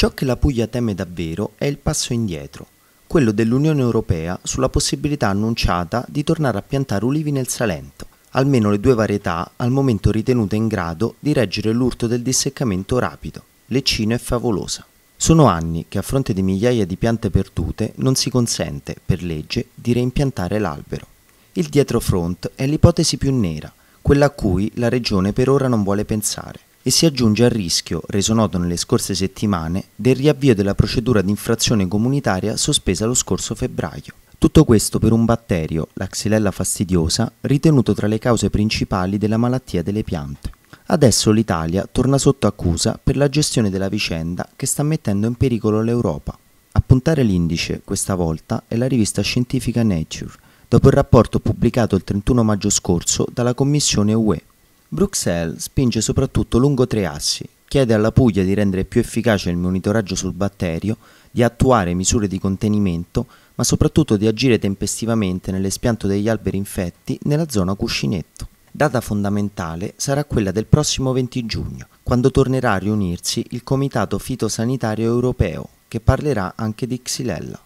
Ciò che la Puglia teme davvero è il passo indietro, quello dell'Unione Europea sulla possibilità annunciata di tornare a piantare ulivi nel Salento, almeno le due varietà al momento ritenute in grado di reggere l'urto del disseccamento rapido, leccino è favolosa. Sono anni che a fronte di migliaia di piante perdute non si consente, per legge, di reimpiantare l'albero. Il dietrofront è l'ipotesi più nera, quella a cui la Regione per ora non vuole pensare e si aggiunge al rischio, reso noto nelle scorse settimane, del riavvio della procedura di infrazione comunitaria sospesa lo scorso febbraio. Tutto questo per un batterio, la xylella fastidiosa, ritenuto tra le cause principali della malattia delle piante. Adesso l'Italia torna sotto accusa per la gestione della vicenda che sta mettendo in pericolo l'Europa. A puntare l'indice, questa volta, è la rivista scientifica Nature, dopo il rapporto pubblicato il 31 maggio scorso dalla Commissione UE, Bruxelles spinge soprattutto lungo tre assi. Chiede alla Puglia di rendere più efficace il monitoraggio sul batterio, di attuare misure di contenimento, ma soprattutto di agire tempestivamente nell'espianto degli alberi infetti nella zona cuscinetto. Data fondamentale sarà quella del prossimo 20 giugno, quando tornerà a riunirsi il Comitato Fitosanitario Europeo, che parlerà anche di Xylella.